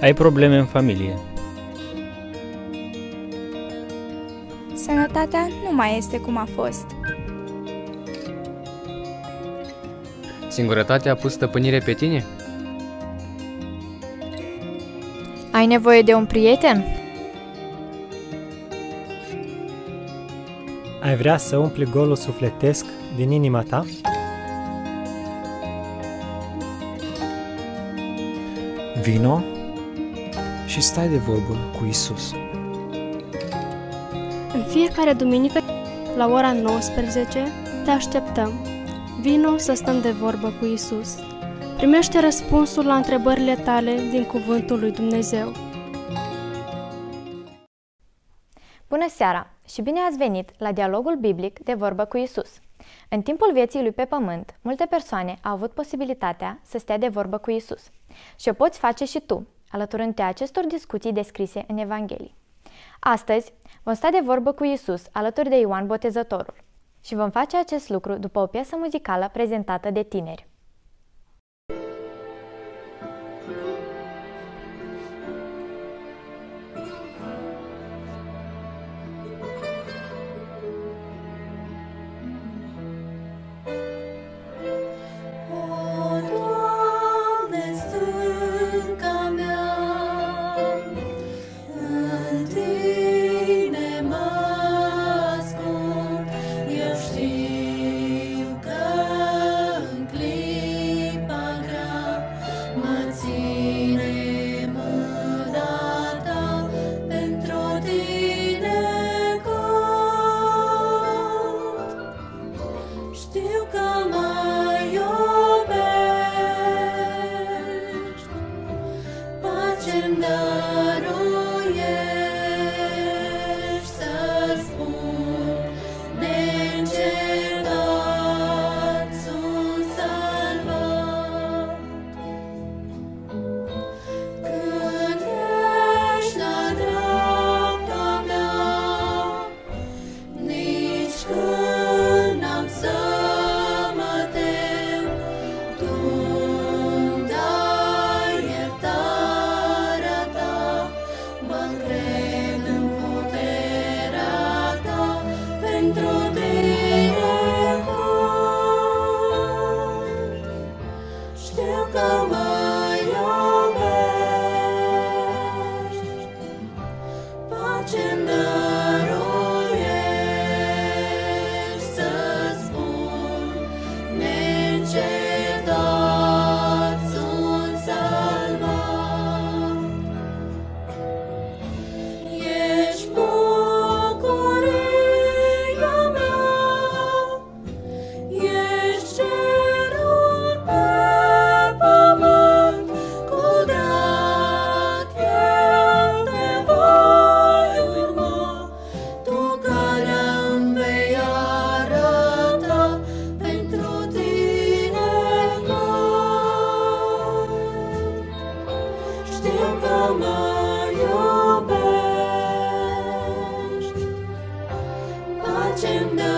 Ai probleme în familie. Sănătatea nu mai este cum a fost. Singurătatea a pus stăpânire pe tine? Ai nevoie de un prieten? Ai vrea să umpli golul sufletesc din inima ta? Vino și stai de vorbă cu Isus. În fiecare duminică, la ora 19, te așteptăm. Vino să stăm de vorbă cu Isus. Primește răspunsul la întrebările tale din Cuvântul lui Dumnezeu. Bună seara și bine ați venit la Dialogul Biblic de vorbă cu Isus. În timpul vieții lui pe pământ, multe persoane au avut posibilitatea să stea de vorbă cu Isus. Și o poți face și tu, alăturând acestor discuții descrise în Evanghelii. Astăzi vom sta de vorbă cu Isus alături de Ioan Botezătorul și vom face acest lucru după o piesă muzicală prezentată de tineri. watching the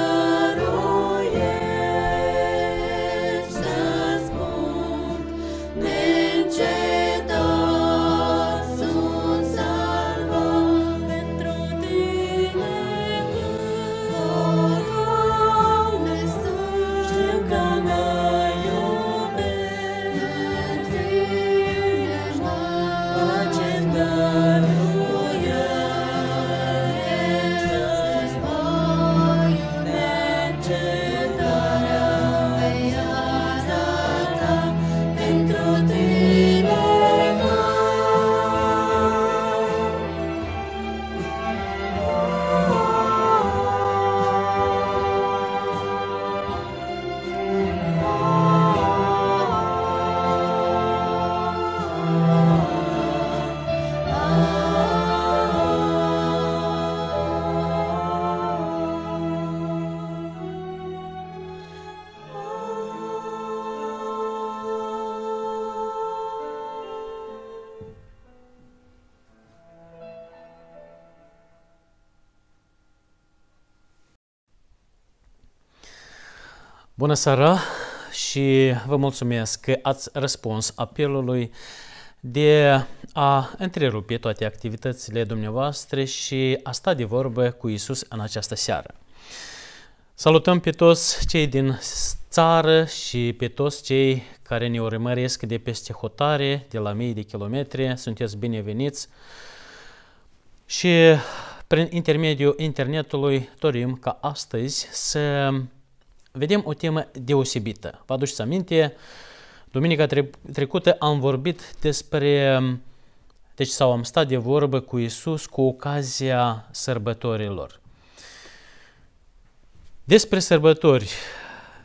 Bună seara și vă mulțumesc că ați răspuns apelului de a întrerupe toate activitățile dumneavoastră și a sta de vorbă cu Isus în această seară. Salutăm pe toți cei din țară și pe toți cei care ne urmăresc de peste hotare, de la mii de kilometri. Sunteți bineveniți și prin intermediul internetului dorim ca astăzi să vedem o temă deosebită. Vă aduceți aminte, duminica tre trecută am vorbit despre, um, deci sau am stat de vorbă cu Isus cu ocazia sărbătorilor. Despre sărbători,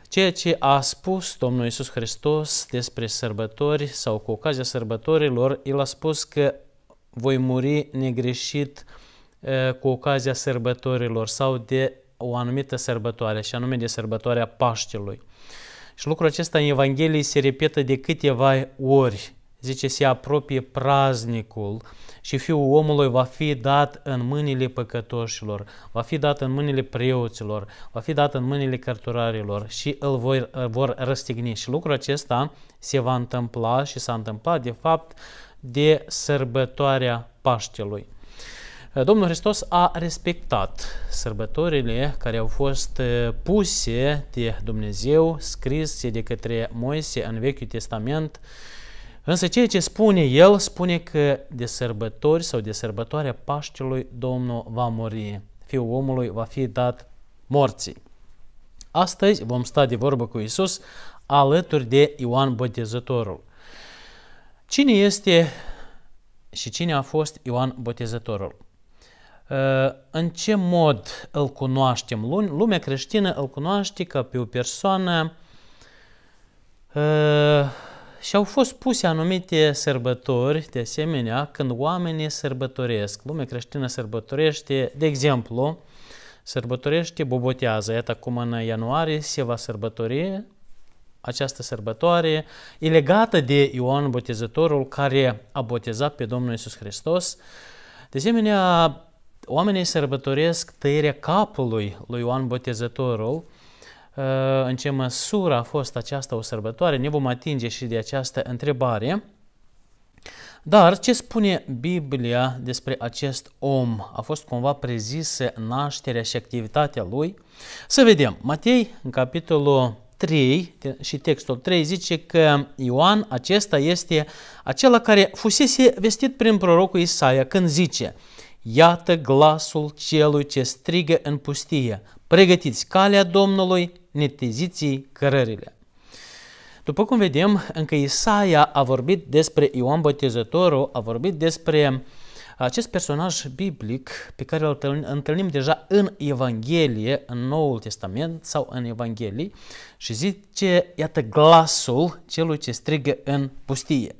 ceea ce a spus Domnul Isus Hristos despre sărbători sau cu ocazia sărbătorilor, El a spus că voi muri negreșit uh, cu ocazia sărbătorilor sau de o anumită sărbătoare, și anume de sărbătoarea Paștelui. Și lucrul acesta în Evanghelie se repetă de câteva ori. Zice, se apropie praznicul și Fiul omului va fi dat în mâinile păcătoșilor, va fi dat în mâinile preoților, va fi dat în mâinile cărturarilor și îl vor, vor răstigni. Și lucrul acesta se va întâmpla și s-a întâmplat, de fapt, de sărbătoarea Paștelui. Domnul Hristos a respectat sărbătorile care au fost eh, puse de Dumnezeu, scrise de către Moise în Vechiul Testament, însă ceea ce spune el, spune că de sărbători sau de sărbătoarea Paștelui Domnul va muri, fiul omului va fi dat morții. Astăzi vom sta de vorbă cu Isus alături de Ioan Botezătorul. Cine este și cine a fost Ioan Botezătorul? În ce mod îl cunoaștem? Lumea creștină îl cunoaște ca pe o persoană ă, și au fost puse anumite sărbători, de asemenea, când oamenii sărbătoresc. Lumea creștină sărbătorește, de exemplu, sărbătorește, bobotează. Iată cum în ianuarie se va sărbători această sărbătoare e legată de Ioan Botezătorul care a botezat pe Domnul Isus Hristos. De asemenea, Oamenii sărbătoresc tăierea capului lui Ioan Botezătorul, ă, în ce măsură a fost aceasta o sărbătoare, ne vom atinge și de această întrebare. Dar ce spune Biblia despre acest om? A fost cumva prezisă nașterea și activitatea lui? Să vedem. Matei, în capitolul 3 și textul 3 zice că Ioan acesta este acela care fusese vestit prin prorocul Isaia când zice – Iată glasul celui ce strigă în pustie, pregătiți calea Domnului, neteziți cărările. După cum vedem, încă Isaia a vorbit despre Ioan Botezătorul, a vorbit despre acest personaj biblic pe care îl întâlnim deja în Evanghelie, în Noul Testament sau în Evanghelii și zice, iată, glasul celui ce strigă în pustie.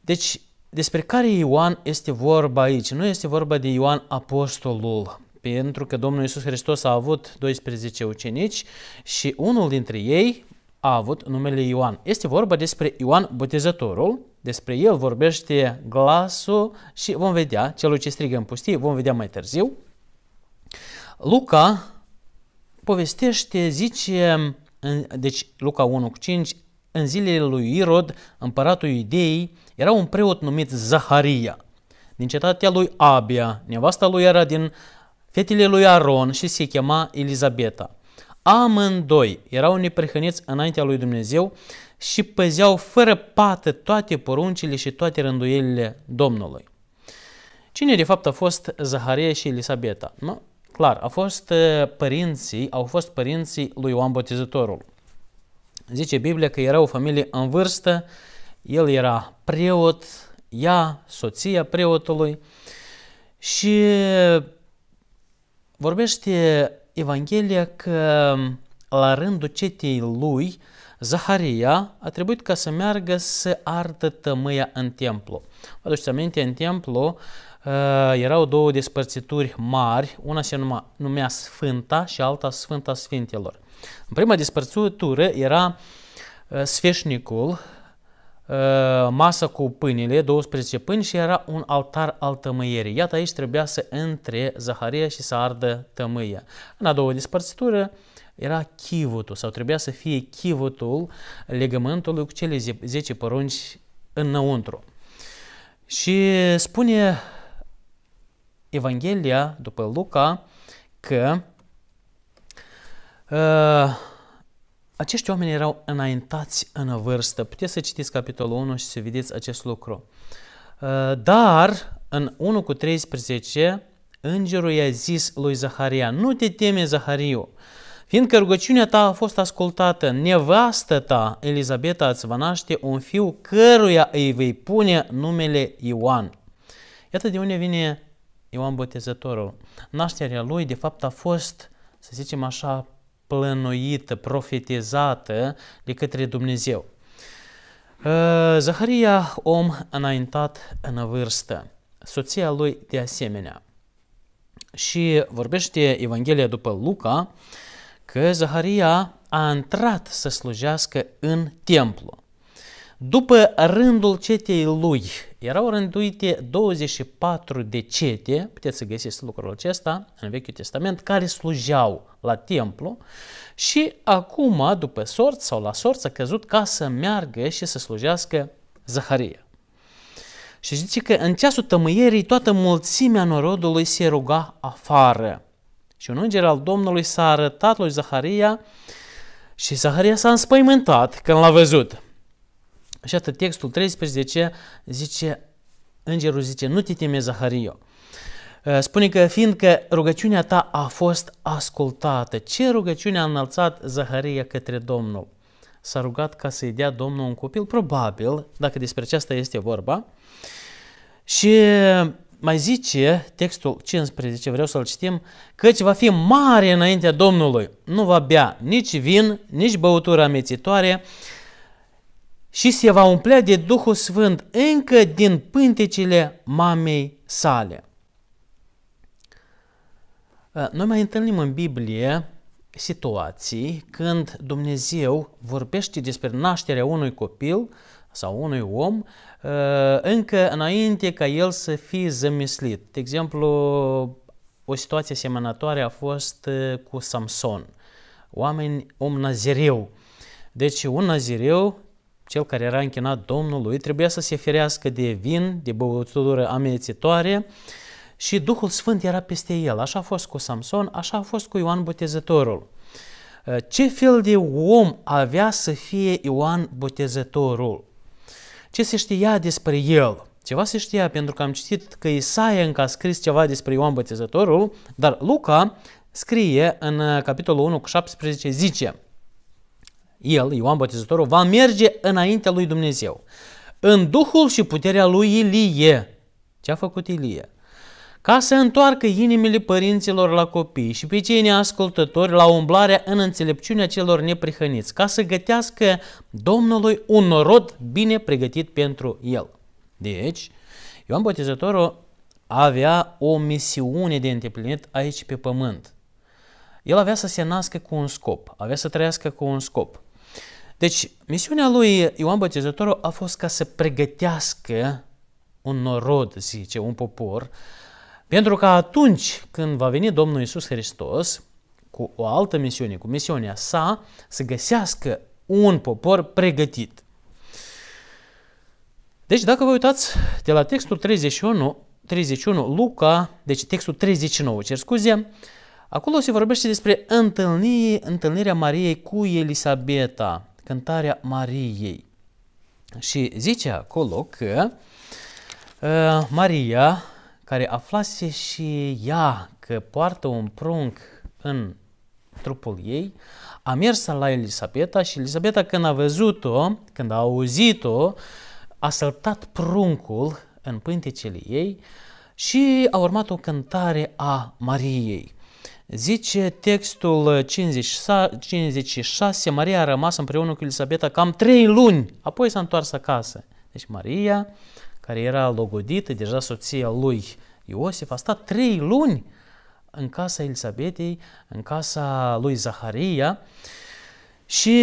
Deci, despre care Ioan este vorba aici? Nu este vorba de Ioan Apostolul, pentru că Domnul Iisus Hristos a avut 12 ucenici și unul dintre ei a avut numele Ioan. Este vorba despre Ioan Botezătorul, despre el vorbește glasul și vom vedea, celul ce strigă în pustie, vom vedea mai târziu. Luca povestește, zice, în, deci Luca 1 cu 5, în zilele lui Irod, împăratul Iudeii, era un preot numit Zaharia, din cetatea lui Abia, nevasta lui era din fetele lui Aron și se chema Elizabeta. Amândoi erau neprihăniți înaintea lui Dumnezeu și păzeau fără pată toate poruncile și toate rânduielile Domnului. Cine de fapt a fost Zaharia și Elisabeta? Nu? Clar, a fost uh, părinții, au fost părinții lui Ioan Botezătorul. Zice Biblia că era o familie în vârstă el era preot, ea, soția preotului și vorbește Evanghelia că la rândul cetei lui, Zaharia a trebuit ca să meargă să ardă tămâia în templu. Vă aduceți aminte, în templu uh, erau două despărțituri mari, una se numa, numea Sfânta și alta Sfânta Sfintelor. În prima despărțitură era uh, sfeșnicul, Uh, masă cu pâinile, 12 pâini și era un altar al tămâierii. Iată aici trebuia să între Zaharia și să ardă tămâia. În a doua despărțitură era chivotul sau trebuia să fie chivotul legământului cu cele 10 porunci înăuntru. Și spune Evanghelia după Luca că uh, acești oameni erau înaintați în vârstă. Puteți să citiți capitolul 1 și să vedeți acest lucru. Uh, dar, în 1 cu 13, îngerul i-a zis lui Zaharia, nu te teme, Zahariu, fiindcă rugăciunea ta a fost ascultată, nevastă ta, Elizabeta, îți va naște un fiu căruia îi vei pune numele Ioan. Iată de unde vine Ioan Botezătorul. Nașterea lui, de fapt, a fost, să zicem așa, plănuită, profetizată de către Dumnezeu. Uh, Zaharia, om înaintat în vârstă, soția lui de asemenea. Și vorbește Evanghelia după Luca că Zaharia a intrat să slujească în templu. După rândul cetei lui, erau rânduite 24 de cete, puteți să găsiți lucrul acesta în Vechiul Testament, care slujeau la templu și acum, după sort sau la sort, a căzut ca să meargă și să slujească Zaharia. Și zice că în ceasul tămâierii toată mulțimea norodului se ruga afară. Și un înger al Domnului s-a arătat lui Zaharia și Zaharia s-a înspăimântat când l-a văzut. Și atât textul 13 zice, îngerul zice, nu te teme, Zahario. Ă, spune că fiindcă rugăciunea ta a fost ascultată, ce rugăciune a înălțat Zaharia către Domnul? S-a rugat ca să-i dea Domnul un copil? Probabil, dacă despre aceasta este vorba. Și mai zice textul 15, vreau să-l citim, căci va fi mare înaintea Domnului, nu va bea nici vin, nici băutură amețitoare, și se va umplea de Duhul Sfânt încă din pântecele mamei sale. Ă, noi mai întâlnim în Biblie situații când Dumnezeu vorbește despre nașterea unui copil sau unui om ă, încă înainte ca el să fie zămislit. De exemplu, o situație asemănătoare a fost ă, cu Samson, oameni, om nazireu. Deci un nazireu cel care era închinat Domnului trebuia să se ferească de vin, de băutură amețitoare și Duhul Sfânt era peste el. Așa a fost cu Samson, așa a fost cu Ioan Botezătorul. Uh, ce fel de om avea să fie Ioan Botezătorul? Ce se știa despre el? Ceva se știa, pentru că am citit că Isaia încă a scris ceva despre Ioan Botezătorul, dar Luca scrie în uh, capitolul 1 cu 17, zice – el, Ioan Botezătorul, va merge înaintea lui Dumnezeu. În Duhul și puterea lui Ilie. Ce a făcut Ilie? Ca să întoarcă inimile părinților la copii și pe cei neascultători la umblarea în înțelepciunea celor neprihăniți, ca să gătească Domnului un norod bine pregătit pentru el. Deci, Ioan Botezătorul avea o misiune de îndeplinit aici pe pământ. El avea să se nască cu un scop, avea să trăiască cu un scop. Deci, misiunea lui Ioan Botezătorul a fost ca să pregătească un norod, zice, un popor, pentru că atunci când va veni Domnul Isus Hristos cu o altă misiune, cu misiunea sa, să găsească un popor pregătit. Deci dacă vă uitați de la textul 31, 31 Luca, deci textul 39, cer scuze, acolo se vorbește despre întâlnirea Mariei cu Elisabeta cântarea Mariei. Și zice acolo că uh, Maria, care aflase și ea că poartă un prunc în trupul ei, a mers la Elisabeta și Elisabeta când a văzut-o, când a auzit-o, a săltat pruncul în pântecele ei și a urmat o cântare a Mariei. Zice textul 56, Maria a rămas împreună cu Elisabeta cam trei luni, apoi s-a întors acasă. Deci Maria, care era logodită, deja soția lui Iosif, a stat trei luni în casa Elisabetei, în casa lui Zaharia. Și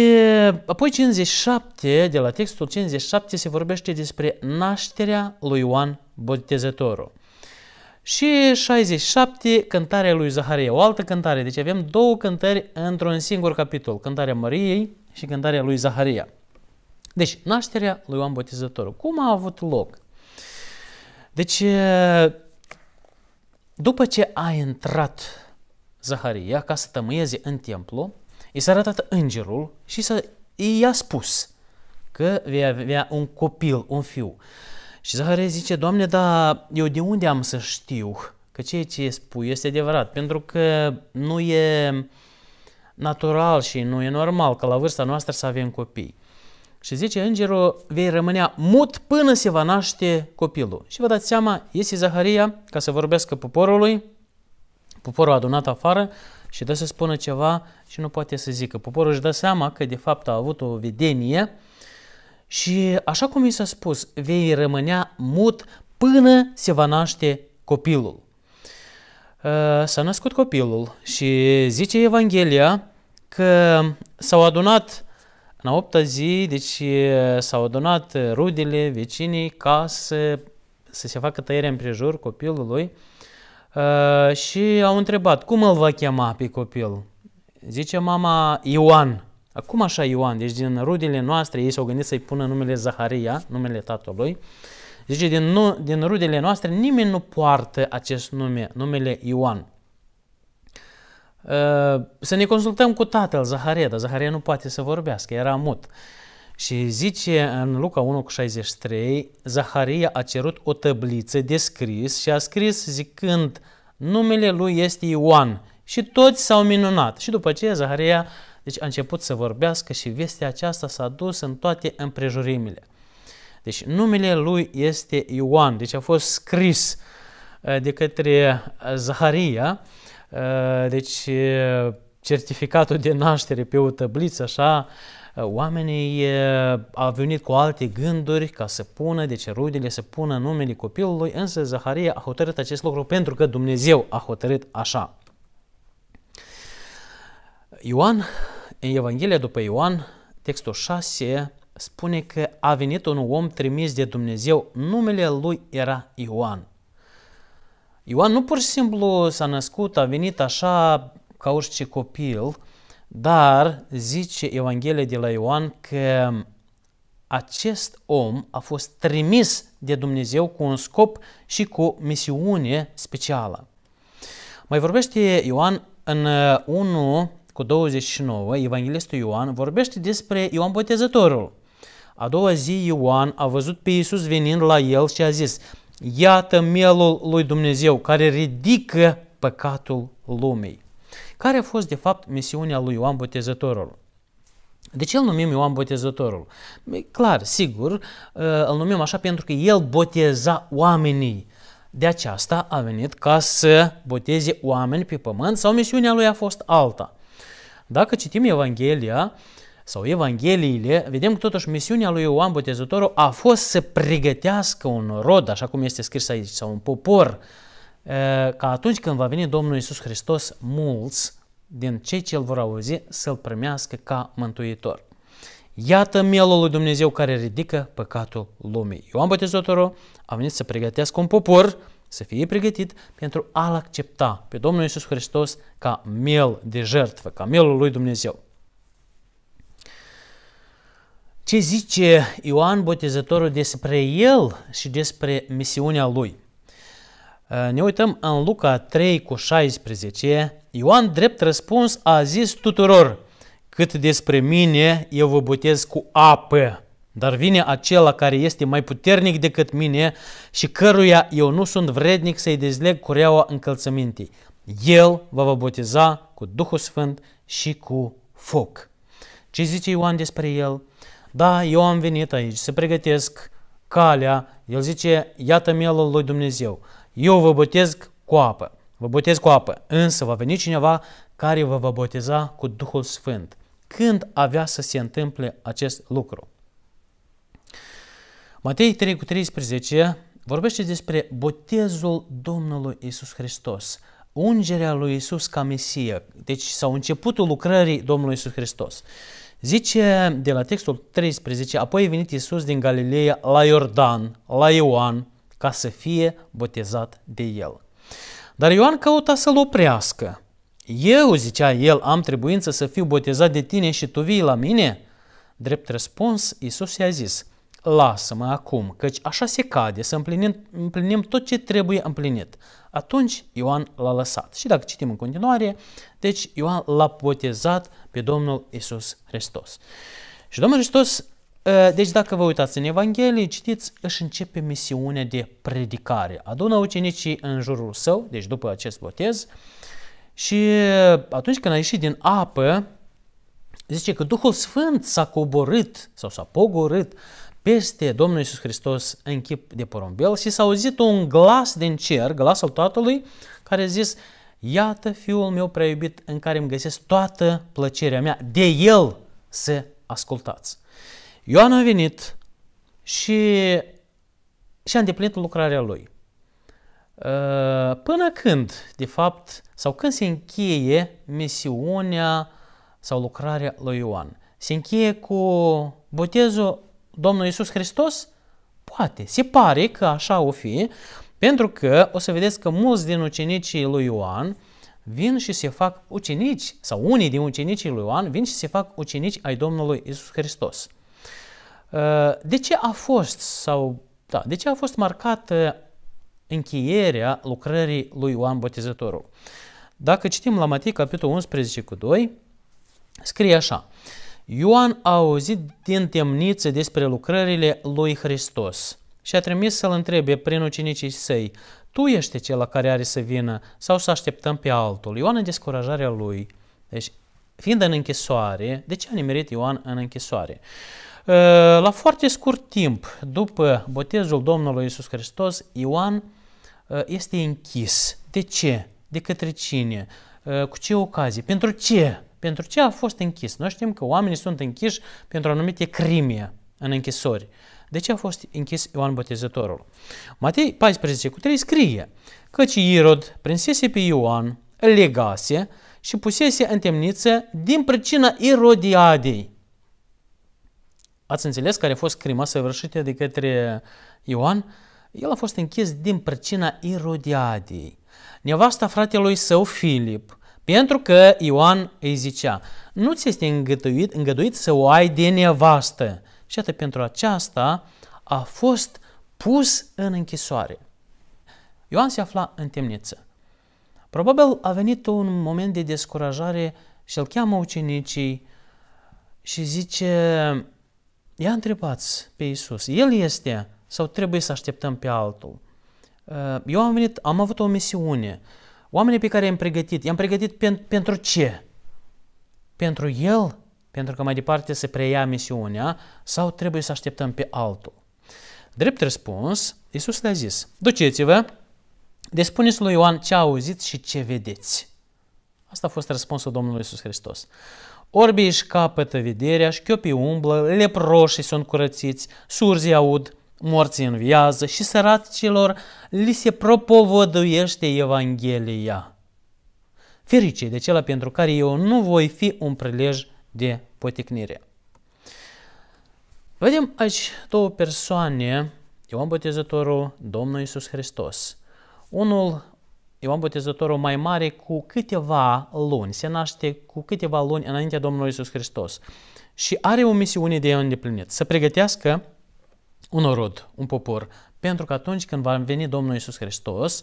apoi 57, de la textul 57 se vorbește despre nașterea lui Ioan Botezătorul. Și 67, cântarea lui Zaharia, o altă cântare. Deci avem două cântări într-un singur capitol, cântarea Măriei și cântarea lui Zaharia. Deci, nașterea lui Ioan Botezătorul. Cum a avut loc? Deci, după ce a intrat Zaharia ca să tămâieze în templu, i s-a arătat îngerul și i-a spus că vei avea un copil, un fiu. Și Zaharia zice, Doamne, dar eu de unde am să știu că ceea ce spui este adevărat? Pentru că nu e natural și nu e normal că la vârsta noastră să avem copii. Și zice îngerul, vei rămânea mut până se va naște copilul. Și vă dați seama, iese Zaharia ca să vorbească poporului, poporul adunat afară și dă să spună ceva și nu poate să zică. Poporul își dă seama că de fapt a avut o vedenie și așa cum i s-a spus, vei rămânea mut până se va naște copilul. Uh, s-a născut copilul și zice Evanghelia că s-au adunat în a opta zi, deci uh, s-au adunat rudele, vecinii, ca să, să se facă tăierea împrejur copilului uh, și au întrebat cum îl va chema pe copil. Zice mama Ioan. Acum așa Ioan, deci din rudele noastre, ei s-au gândit să-i pună numele Zaharia, numele tatălui. Zice, din, nu, din rudele noastre nimeni nu poartă acest nume, numele Ioan. Uh, să ne consultăm cu tatăl Zaharia, dar Zaharia nu poate să vorbească, era mut. Și zice în Luca 1:63, Zaharia a cerut o tăbliță de scris și a scris zicând, numele lui este Ioan. Și toți s-au minunat. Și după aceea Zaharia deci a început să vorbească și vestea aceasta s-a dus în toate împrejurimile. Deci numele lui este Ioan, deci a fost scris uh, de către uh, Zaharia, uh, deci certificatul de naștere pe o tăbliță, așa, oamenii au venit cu alte gânduri ca să pună, deci rudele să pună numele copilului, însă Zaharia a hotărât acest lucru pentru că Dumnezeu a hotărât așa. Ioan în Evanghelia după Ioan, textul 6, spune că a venit un om trimis de Dumnezeu, numele lui era Ioan. Ioan nu pur și simplu s-a născut, a venit așa ca orice copil, dar zice Evanghelia de la Ioan că acest om a fost trimis de Dumnezeu cu un scop și cu misiune specială. Mai vorbește Ioan în 1 cu 29, Evanghelistul Ioan vorbește despre Ioan Botezătorul. A doua zi Ioan a văzut pe Iisus venind la el și a zis, Iată mielul lui Dumnezeu care ridică păcatul lumii. Care a fost, de fapt, misiunea lui Ioan Botezătorul? De ce îl numim Ioan Botezătorul? Clar, sigur, uh, îl numim așa pentru că el boteza oamenii. De aceasta a venit ca să boteze oameni pe pământ sau misiunea lui a fost alta. Dacă citim Evanghelia sau Evangheliile, vedem că totuși misiunea lui Ioan Botezătorul a fost să pregătească un rod, așa cum este scris aici, sau un popor, ca atunci când va veni Domnul Isus Hristos, mulți din cei ce îl vor auzi să-L primească ca mântuitor. Iată mielul lui Dumnezeu care ridică păcatul lumii. Ioan Botezătorul a venit să pregătească un popor să fie pregătit pentru a-L accepta pe Domnul Iisus Hristos ca miel de jertfă, ca mielul lui Dumnezeu. Ce zice Ioan Botezătorul despre el și despre misiunea lui? Uh, ne uităm în Luca 3 cu 16. Ioan drept răspuns a zis tuturor, cât despre mine eu vă botez cu apă, dar vine acela care este mai puternic decât mine și căruia eu nu sunt vrednic să-i dezleg cureaua încălțămintei. El vă va boteza cu Duhul Sfânt și cu foc. Ce zice Ioan despre el? Da, eu am venit aici să pregătesc calea. El zice, iată mielul lui Dumnezeu. Eu vă botez cu apă. Vă botez cu apă. Însă va veni cineva care vă va boteza cu Duhul Sfânt. Când avea să se întâmple acest lucru? Matei 3 cu 13 vorbește despre botezul Domnului Isus Hristos, ungerea lui Isus ca Mesia, deci sau începutul lucrării Domnului Isus Hristos. Zice de la textul 13, apoi a venit Isus din Galileea la Iordan, la Ioan, ca să fie botezat de el. Dar Ioan căuta să-l oprească. Eu, zicea el, am trebuință să fiu botezat de tine și tu vii la mine? Drept răspuns, Isus i-a zis, lasă-mă acum, căci așa se cade să împlinim, împlinim tot ce trebuie împlinit. Atunci Ioan l-a lăsat. Și dacă citim în continuare, deci Ioan l-a botezat pe Domnul Isus Hristos. Și Domnul Hristos, ă, deci dacă vă uitați în Evanghelie, citiți, își începe misiunea de predicare. Adună ucenicii în jurul său, deci după acest botez, și atunci când a ieșit din apă, zice că Duhul Sfânt s-a coborât sau s-a pogorât peste Domnul Iisus Hristos în chip de porumbel și s-a auzit un glas din cer, glasul Tatălui, care a zis, iată Fiul meu prea iubit în care îmi găsesc toată plăcerea mea, de El să ascultați. Ioan a venit și și-a îndeplinit lucrarea lui. Uh, până când, de fapt, sau când se încheie misiunea sau lucrarea lui Ioan? Se încheie cu botezul Domnul Isus Hristos? Poate. Se pare că așa o fi, pentru că o să vedeți că mulți din ucenicii lui Ioan vin și se fac ucenici, sau unii din ucenicii lui Ioan vin și se fac ucenici ai Domnului Isus Hristos. Uh, de ce a fost sau da, de ce a fost marcată încheierea lucrării lui Ioan Botezătorul? Dacă citim la Matei capitolul 11 cu 2, scrie așa. Ioan a auzit din temniță despre lucrările lui Hristos și a trimis să-l întrebe prin ucenicii săi, tu ești cel care are să vină sau să așteptăm pe altul? Ioan în descurajarea lui, deci fiind în închisoare, de ce a nimerit Ioan în închisoare? Ă, la foarte scurt timp, după botezul Domnului Isus Hristos, Ioan ă, este închis. De ce? De către cine? Ă, cu ce ocazie? Pentru ce? Pentru ce a fost închis? Noi știm că oamenii sunt închiși pentru anumite crime în închisori. De ce a fost închis Ioan Botezătorul? Matei 14 cu 3 scrie Căci Irod prinsese pe Ioan, îl legase și pusese în temniță din pricina Irodiadei. Ați înțeles care a fost crima săvârșită de către Ioan? El a fost închis din pricina Irodiadei. Nevasta fratelui său Filip pentru că Ioan îi zicea, nu ți este îngăduit, îngăduit să o ai de nevastă. Și atât pentru aceasta a fost pus în închisoare. Ioan se afla în temniță. Probabil a venit un moment de descurajare și îl cheamă ucenicii și zice, ia întrebați pe Iisus, El este sau trebuie să așteptăm pe altul? Uh, eu am venit, am avut o misiune, Oamenii pe care i-am pregătit, i-am pregătit pen, pentru ce? Pentru el? Pentru că mai departe se preia misiunea sau trebuie să așteptăm pe altul? Drept răspuns, Iisus le-a zis, duceți-vă, despuneți lui Ioan ce auziți și ce vedeți. Asta a fost răspunsul Domnului Iisus Hristos. Orbii își capătă vederea, șchiopii umblă, leproșii sunt curățiți, surzii aud, morții înviază și săracilor li se propovăduiește Evanghelia. Ferice de cela pentru care eu nu voi fi un prilej de poticnire. Vedem aici două persoane, Ioan Botezătorul, Domnul Iisus Hristos. Unul, Ioan Botezătorul mai mare cu câteva luni, se naște cu câteva luni înaintea Domnului Iisus Hristos și are o misiune de îndeplinit, să pregătească un orod, un popor, pentru că atunci când va veni Domnul Isus Hristos,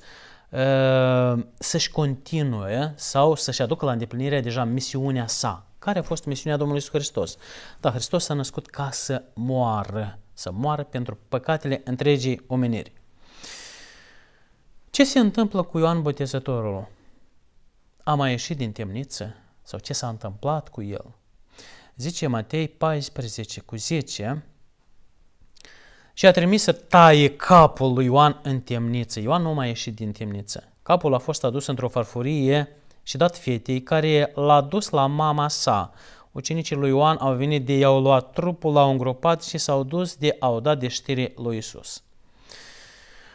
ă, să-și continue sau să-și aducă la îndeplinire deja misiunea sa. Care a fost misiunea Domnului Isus Hristos? Da, Hristos s-a născut ca să moară, să moară pentru păcatele întregii omeniri. Ce se întâmplă cu Ioan Botezătorul? A mai ieșit din temniță? Sau ce s-a întâmplat cu el? Zice Matei 14 cu 10, și a trimis să taie capul lui Ioan în temniță. Ioan nu mai ieșit din temniță. Capul a fost adus într-o farfurie și dat fetei care l-a dus la mama sa. Ucenicii lui Ioan au venit de i-au luat trupul, l-au îngropat și s-au dus de a-o da de știre lui Isus.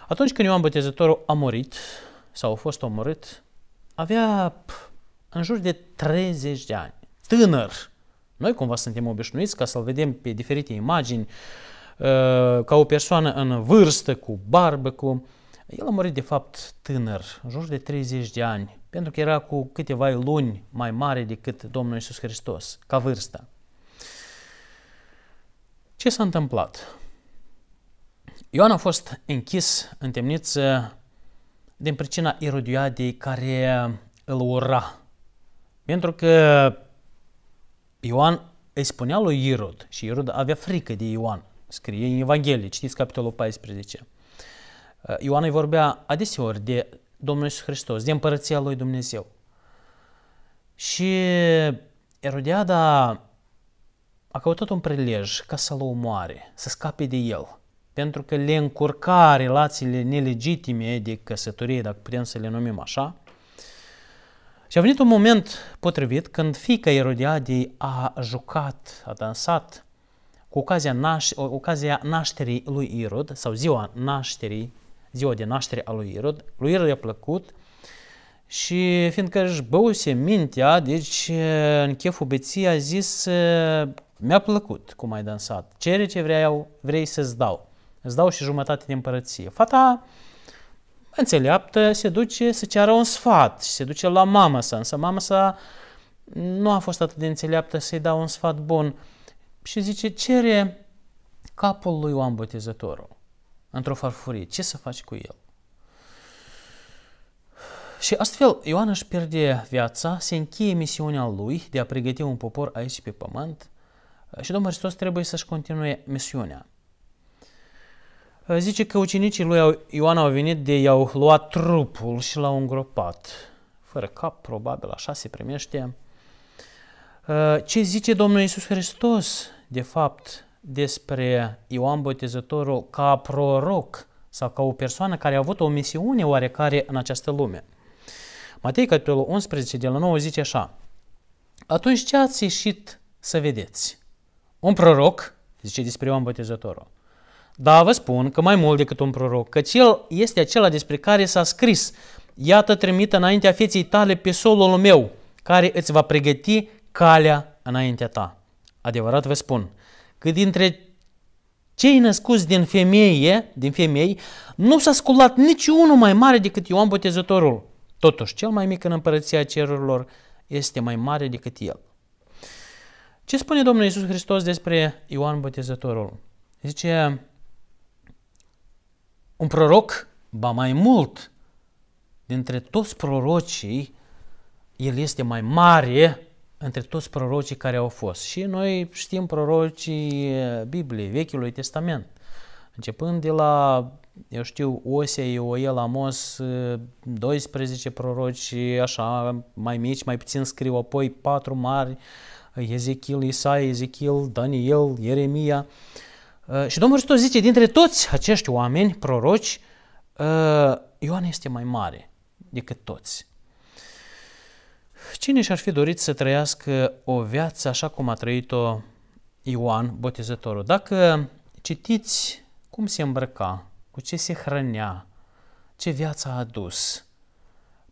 Atunci când Ioan Bătezătorul a murit sau a fost omorât, avea în jur de 30 de ani, tânăr. Noi cumva suntem obișnuiți ca să-l vedem pe diferite imagini, Ă, ca o persoană în vârstă, cu barbă, cu... El a murit de fapt tânăr, în jur de 30 de ani, pentru că era cu câteva luni mai mare decât Domnul Isus Hristos, ca vârsta. Ce s-a întâmplat? Ioan a fost închis în temniță din pricina Erodiadei care îl ura. Pentru că Ioan îi spunea lui Irod și Irod avea frică de Ioan scrie în Evanghelie, citiți capitolul 14. Eh, Ioan îi vorbea adeseori de Domnul Iisus Hristos, de împărăția lui Dumnezeu. Și Erodiada a căutat un prilej ca să-l omoare, să scape de el, pentru că le încurca relațiile nelegitime de căsătorie, dacă putem să le numim așa. Și a venit un moment potrivit când fica Erodiadei a jucat, a dansat cu ocazia, naș, ocazia nașterii lui Irod, sau ziua nașterii, ziua de naștere a lui Irod, lui Irod i-a plăcut și fiindcă își băuse mintea, deci în cheful beții a zis, ă, mi-a plăcut cum ai dansat, cere ce vreau, vrei să-ți dau, îți dau și jumătate de împărăție. Fata înțeleaptă se duce să ceară un sfat și se duce la mama sa, însă mama sa nu a fost atât de înțeleaptă să-i dau un sfat bun și zice, cere capul lui Ioan Botezătorul într-o farfurie. Ce să faci cu el? Și astfel Ioan își pierde viața, se încheie misiunea lui de a pregăti un popor aici pe pământ și Domnul Hristos trebuie să-și continue misiunea. Zice că ucenicii lui Ioan au venit de i-au luat trupul și l-au îngropat. Fără cap, probabil, așa se primește Uh, ce zice Domnul Iisus Hristos, de fapt, despre Ioan Botezătorul ca proroc sau ca o persoană care a avut o misiune oarecare în această lume? Matei, capitolul 11, de la 9, zice așa. Atunci ce ați ieșit să vedeți? Un proroc, zice despre Ioan Botezătorul. Da, vă spun că mai mult decât un proroc, că el este acela despre care s-a scris, iată trimit înaintea feței tale pe solul meu, care îți va pregăti calea înaintea ta. Adevărat vă spun că dintre cei născuți din femeie, din femei, nu s-a sculat niciunul mai mare decât Ioan Botezătorul. Totuși, cel mai mic în împărăția cerurilor este mai mare decât el. Ce spune Domnul Iisus Hristos despre Ioan Botezătorul? Zice, un proroc, ba mai mult, dintre toți prorocii, el este mai mare între toți prorocii care au fost. Și noi știm prorocii eh, Bibliei, Vechiului Testament. Începând de la, eu știu, Osea, Ioel, Amos, 12 eh, proroci, așa, mai mici, mai puțin scriu, apoi patru mari, Ezechiel, Isaia, Ezechiel, Daniel, Ieremia. Eh, și Domnul Hristos zice, dintre toți acești oameni, proroci, Ioan este mai mare decât toți. Cine și-ar fi dorit să trăiască o viață așa cum a trăit-o Ioan Botezătorul? Dacă citiți cum se îmbrăca, cu ce se hrănea, ce viață a adus,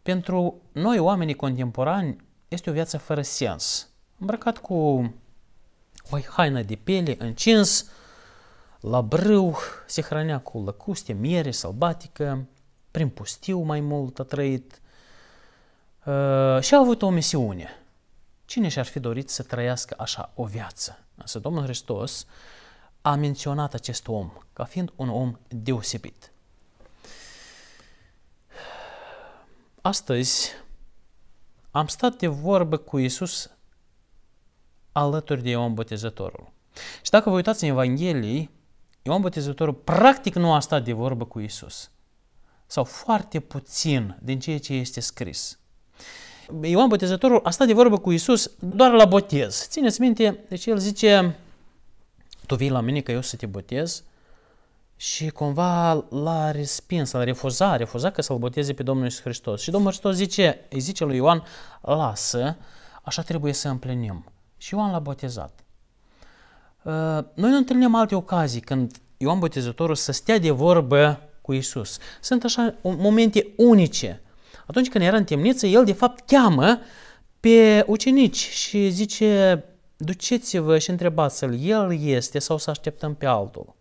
pentru noi oamenii contemporani este o viață fără sens. Îmbrăcat cu o haină de piele, încins, la brâu, se hrănea cu lăcuste, miere, sălbatică, prin pustiu mai mult a trăit, Uh, și a avut o misiune. Cine și-ar fi dorit să trăiască așa o viață? Însă Domnul Hristos a menționat acest om ca fiind un om deosebit. Astăzi am stat de vorbă cu Isus alături de Ioan Botezătorul. Și dacă vă uitați în Evanghelii, Ioan Botezătorul practic nu a stat de vorbă cu Isus. Sau foarte puțin din ceea ce este scris. Ioan Botezătorul a stat de vorbă cu Isus doar la botez. Țineți minte, deci el zice, tu vii la mine că eu să te botez și cumva l-a respins, l-a refuzat, a refuzat că să-l boteze pe Domnul Iisus Hristos. Și Domnul Hristos zice, îi zice lui Ioan, lasă, așa trebuie să împlinim. Și Ioan l-a botezat. Uh, noi nu întâlnim alte ocazii când Ioan Botezătorul să stea de vorbă cu Isus. Sunt așa momente unice atunci când era în temniță, el de fapt cheamă pe ucenici și zice, duceți-vă și întrebați-l, el este sau să așteptăm pe altul?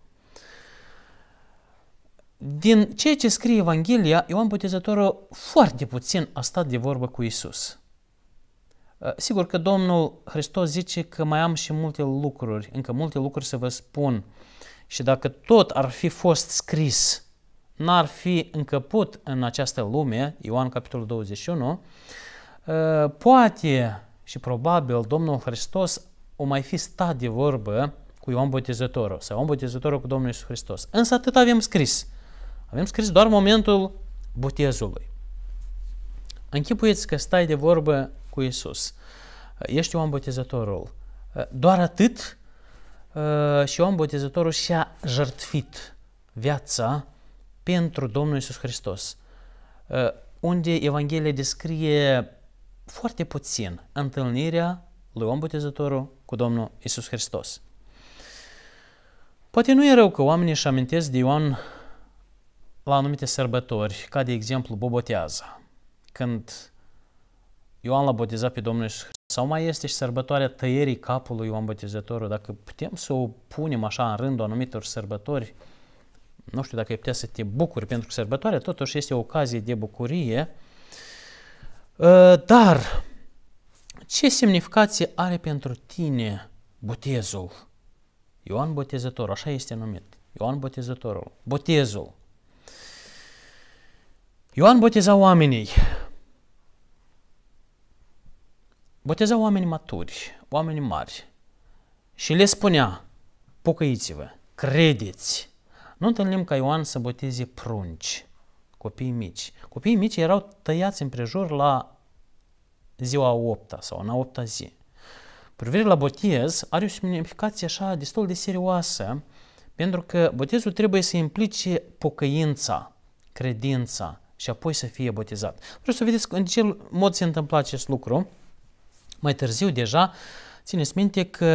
Din ceea ce scrie Evanghelia, Ioan Botezătorul foarte puțin a stat de vorbă cu Isus. Uh, sigur că Domnul Hristos zice că mai am și multe lucruri, încă multe lucruri să vă spun. Și dacă tot ar fi fost scris n-ar fi încăput în această lume, Ioan capitolul 21, ă, poate și probabil Domnul Hristos o mai fi stat de vorbă cu Ioan Botezătorul sau Ioan Botezătorul cu Domnul Iisus Hristos. Însă atât avem scris. Avem scris doar momentul botezului. Închipuieți că stai de vorbă cu Iisus. Ești Ioan Botezătorul. Doar atât ă, și Ioan Botezătorul și-a jertfit viața pentru Domnul Isus Hristos, uh, unde Evanghelia descrie foarte puțin întâlnirea lui om botezătorul cu Domnul Isus Hristos. Poate nu e rău că oamenii își amintesc de Ioan la anumite sărbători, ca de exemplu Bobotează, când Ioan l-a botezat pe Domnul Iisus Hristos. Sau mai este și sărbătoarea tăierii capului Ioan Botezătorul, dacă putem să o punem așa în rândul anumitor sărbători, nu știu dacă ai putea să te bucuri pentru că sărbătoarea totuși este o ocazie de bucurie, ă, dar ce semnificație are pentru tine botezul? Ioan Botezător, așa este numit. Ioan Botezătorul, botezul. Ioan boteza oamenii. Boteza oameni maturi, oameni mari. Și le spunea, pocăiți-vă, credeți, nu întâlnim ca Ioan să boteze prunci, copii mici. Copiii mici erau tăiați împrejur la ziua 8 sau în a 8 zi. Privire la botez are o semnificație așa destul de serioasă, pentru că botezul trebuie să implice pocăința, credința și apoi să fie botezat. Vreau să vedeți în ce mod se întâmplă acest lucru. Mai târziu deja, țineți minte că,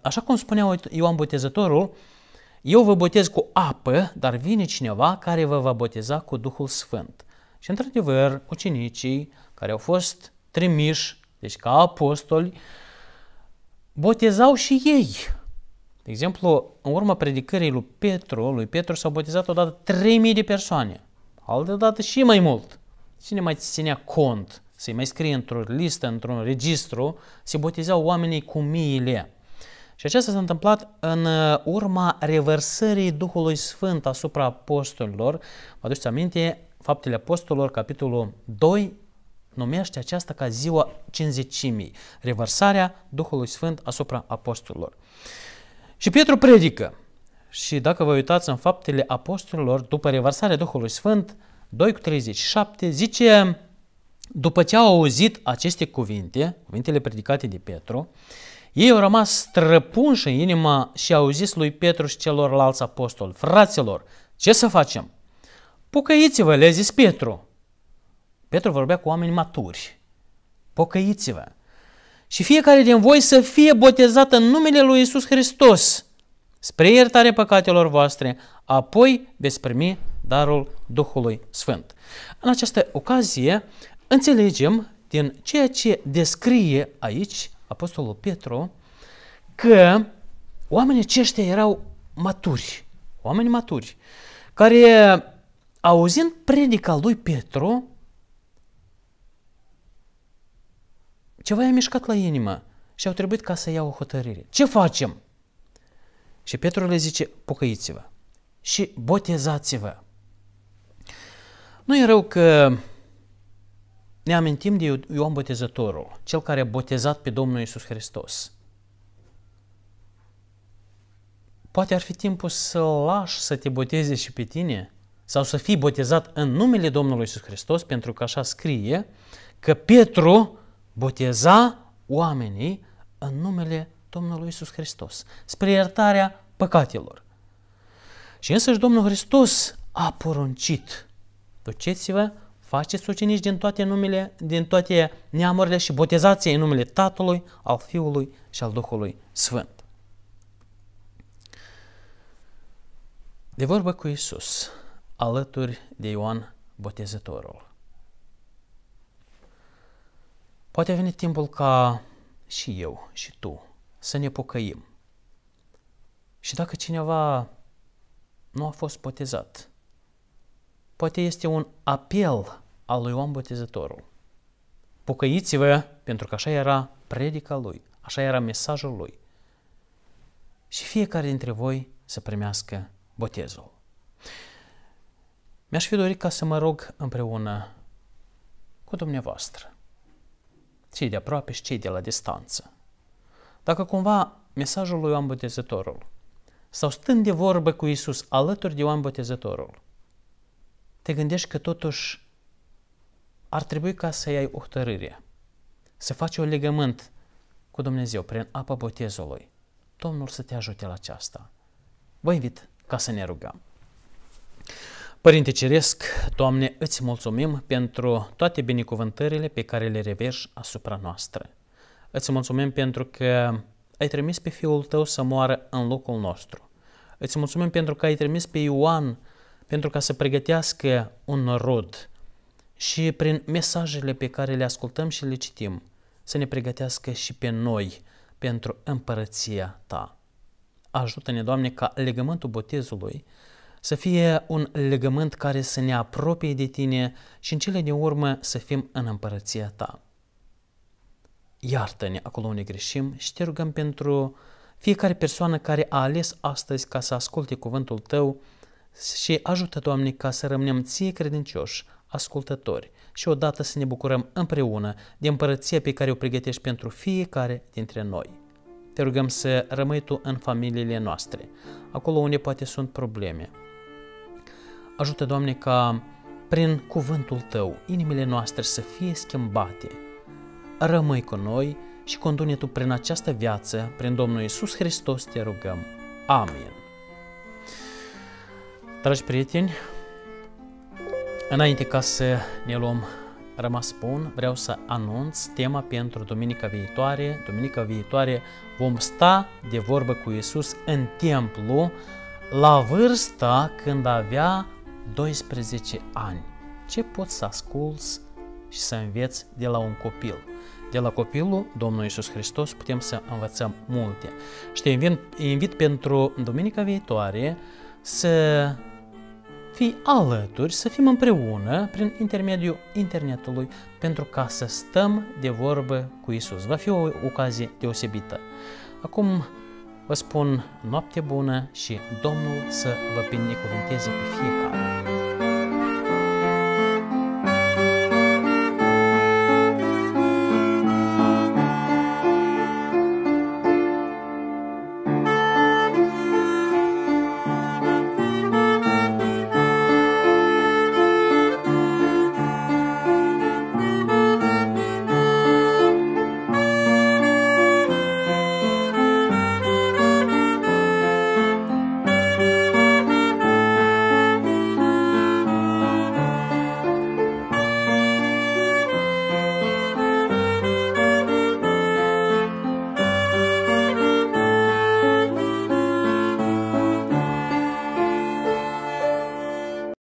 așa cum spunea Ioan Botezătorul, eu vă botez cu apă, dar vine cineva care vă va boteza cu Duhul Sfânt. Și într-adevăr, ucenicii care au fost trimiși, deci ca apostoli, botezau și ei. De exemplu, în urma predicării lui Petru, lui Petru s-au botezat odată 3.000 de persoane, altă dată și mai mult. Cine mai ținea cont să-i mai scrie într-o listă, într-un registru, se botezau oamenii cu miile. Și aceasta s-a întâmplat în uh, urma reversării Duhului Sfânt asupra apostolilor. Vă aduceți aminte, Faptele Apostolilor, capitolul 2, numește aceasta ca ziua cinzecimii, revărsarea Duhului Sfânt asupra apostolilor. Și Pietru predică. Și dacă vă uitați în faptele apostolilor, după revărsarea Duhului Sfânt, 2 cu 37, zice, după ce au auzit aceste cuvinte, cuvintele predicate de Petru, ei au rămas străpunși în inima și au zis lui Petru și celorlalți apostoli, fraților, ce să facem? Pocăiți-vă, le-a zis Petru. Petru vorbea cu oameni maturi. Pocăiți-vă. Și fiecare din voi să fie botezat în numele lui Isus Hristos spre iertare păcatelor voastre, apoi veți primi darul Duhului Sfânt. În această ocazie înțelegem din ceea ce descrie aici Apostolul Petru, că oamenii aceștia erau maturi, oameni maturi, care auzind predica lui Petru, ceva i-a mișcat la inimă și au trebuit ca să iau o hotărâre. Ce facem? Și Petru le zice, pocăiți-vă și botezați-vă. Nu e rău că ne amintim de Ioan Botezătorul, cel care a botezat pe Domnul Isus Hristos. Poate ar fi timpul să lași să te boteze și pe tine sau să fii botezat în numele Domnului Isus Hristos, pentru că așa scrie că Petru boteza oamenii în numele Domnului Isus Hristos, spre iertarea păcatelor. Și însăși Domnul Hristos a poruncit, duceți-vă faceți ucenici din toate, numele, din toate neamurile și botezați în numele Tatălui, al Fiului și al Duhului Sfânt. De vorbă cu Isus, alături de Ioan Botezătorul. Poate a venit timpul ca și eu și tu să ne pocăim. Și dacă cineva nu a fost botezat, poate este un apel al lui Ioan Botezătorul. Pocăiți-vă, pentru că așa era predica lui, așa era mesajul lui. Și fiecare dintre voi să primească botezul. Mi-aș fi dorit ca să mă rog împreună cu dumneavoastră, cei de aproape și cei de la distanță. Dacă cumva mesajul lui Ioan Botezătorul sau stând de vorbă cu Isus alături de Ioan Botezătorul, te gândești că totuși ar trebui ca să iei o hotărâre, să faci un legământ cu Dumnezeu prin apa botezului. Domnul să te ajute la aceasta. Vă invit ca să ne rugăm. Părinte Ceresc, Doamne, îți mulțumim pentru toate binecuvântările pe care le reverși asupra noastră. Îți mulțumim pentru că ai trimis pe Fiul Tău să moară în locul nostru. Îți mulțumim pentru că ai trimis pe Ioan pentru ca să pregătească un rod și prin mesajele pe care le ascultăm și le citim să ne pregătească și pe noi pentru împărăția Ta. Ajută-ne, Doamne, ca legământul botezului să fie un legământ care să ne apropie de Tine și în cele din urmă să fim în împărăția Ta. Iartă-ne acolo unde greșim și te rugăm pentru fiecare persoană care a ales astăzi ca să asculte cuvântul Tău, și ajută, Doamne, ca să rămânem ție credincioși, ascultători și odată să ne bucurăm împreună de împărăția pe care o pregătești pentru fiecare dintre noi. Te rugăm să rămâi tu în familiile noastre, acolo unde poate sunt probleme. Ajută, Doamne, ca prin cuvântul Tău inimile noastre să fie schimbate. Rămâi cu noi și condune Tu prin această viață, prin Domnul Isus Hristos te rugăm. Amin. Dragi prieteni, înainte ca să ne luăm rămas bun, vreau să anunț tema pentru duminica viitoare. Duminica viitoare vom sta de vorbă cu Iisus în templu la vârsta când avea 12 ani. Ce poți să asculți și să înveți de la un copil? De la copilul Domnului Iisus Hristos putem să învățăm multe. Și te invit, invit pentru duminica viitoare să fii alături, să fim împreună prin intermediul internetului pentru ca să stăm de vorbă cu Isus. Va fi o ocazie deosebită. Acum vă spun noapte bună și Domnul să vă binecuvânteze pe fiecare.